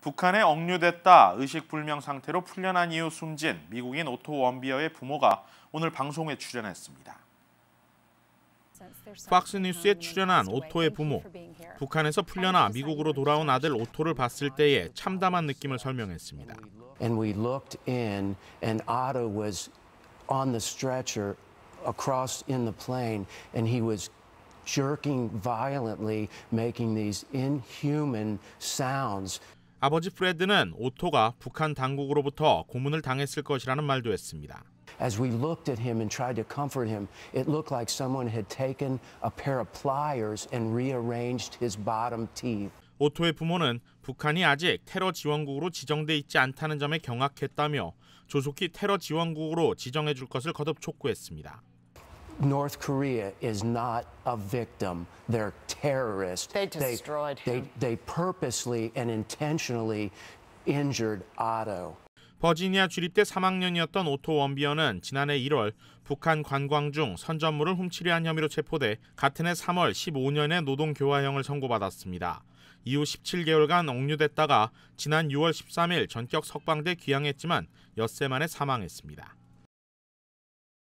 북한에 억류됐다 의식불명 상태로 풀려난 이후 숨진 미국인 오토 원비어의 부모가 오늘 방송에 출연했습니다. 박스뉴스에 출연한 오토의 부모, 북한에서 풀려나 미국으로 돌아온 아들 오토를 봤을 때의 참담한 느낌을 설명했습니다. And we looked in and Otto was on the stretcher across in the plane and he was jerking violently making these inhuman sounds. 아버지 프레드는 오토가 북한 당국으로부터 고문을 당했을 것이라는 말도 했습니다. As we looked at him and tried to comfort him, it looked like someone had taken a pair of pliers and rearranged his bottom teeth. 오토의 부모는 북한이 아직 테러 지원국으로 지정돼 있지 않다는 점에 경악했다며 조속히 테러 지원국으로 지정해 줄 것을 거듭 촉구했습니다. North Korea is not a victim. They're terrorists. They destroyed they, him. They, they purposely and intentionally injured Otto. 버지니아 주립대 3학년이었던 오토 원비어는 지난해 1월 북한 관광 중 선전물을 훔치려 한 혐의로 체포돼 같은 해 3월 15년의 노동교화형을 선고받았습니다. 이후 17개월간 억류됐다가 지난 6월 13일 전격 석방돼 귀향했지만 엿새 만에 사망했습니다.